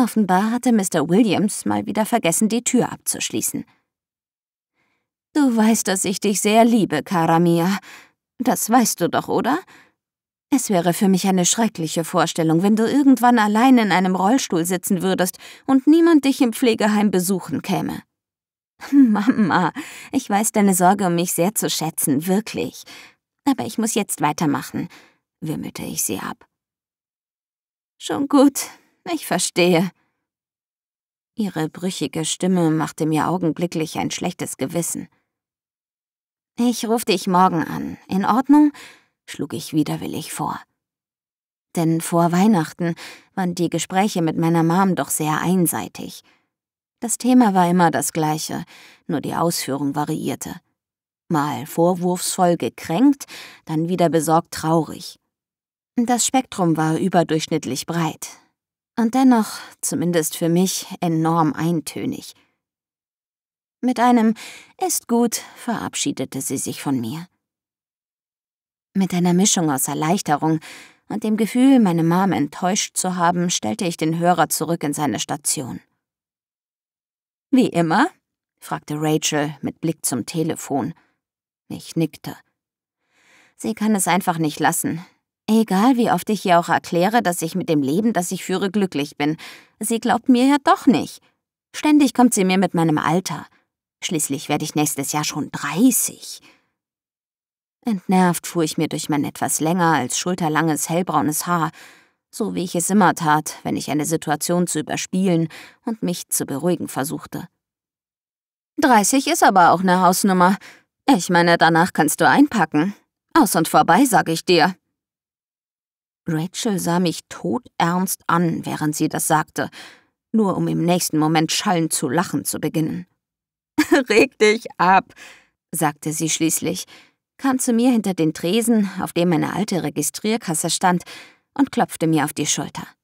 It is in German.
Offenbar hatte Mr. Williams mal wieder vergessen, die Tür abzuschließen. Du weißt, dass ich dich sehr liebe, Cara Mia. Das weißt du doch, oder? Es wäre für mich eine schreckliche Vorstellung, wenn du irgendwann allein in einem Rollstuhl sitzen würdest und niemand dich im Pflegeheim besuchen käme. Mama, ich weiß deine Sorge um mich sehr zu schätzen, wirklich. Aber ich muss jetzt weitermachen, wimmelte ich sie ab. Schon gut, ich verstehe. Ihre brüchige Stimme machte mir augenblicklich ein schlechtes Gewissen. Ich rufe dich morgen an, in Ordnung? schlug ich widerwillig vor. Denn vor Weihnachten waren die Gespräche mit meiner Mom doch sehr einseitig. Das Thema war immer das gleiche, nur die Ausführung variierte. Mal vorwurfsvoll gekränkt, dann wieder besorgt traurig. Das Spektrum war überdurchschnittlich breit, und dennoch, zumindest für mich, enorm eintönig. Mit einem Ist gut verabschiedete sie sich von mir. Mit einer Mischung aus Erleichterung und dem Gefühl, meine Mom enttäuscht zu haben, stellte ich den Hörer zurück in seine Station. Wie immer? fragte Rachel mit Blick zum Telefon. Ich nickte. Sie kann es einfach nicht lassen, Egal wie oft ich ihr auch erkläre, dass ich mit dem Leben, das ich führe, glücklich bin, sie glaubt mir ja doch nicht. Ständig kommt sie mir mit meinem Alter. Schließlich werde ich nächstes Jahr schon 30. Entnervt fuhr ich mir durch mein etwas länger als schulterlanges hellbraunes Haar, so wie ich es immer tat, wenn ich eine Situation zu überspielen und mich zu beruhigen versuchte. 30 ist aber auch eine Hausnummer. Ich meine, danach kannst du einpacken. Aus und vorbei, sag ich dir. Rachel sah mich todernst an, während sie das sagte, nur um im nächsten Moment schallend zu lachen zu beginnen. Reg dich ab, sagte sie schließlich, kam zu mir hinter den Tresen, auf dem eine alte Registrierkasse stand, und klopfte mir auf die Schulter.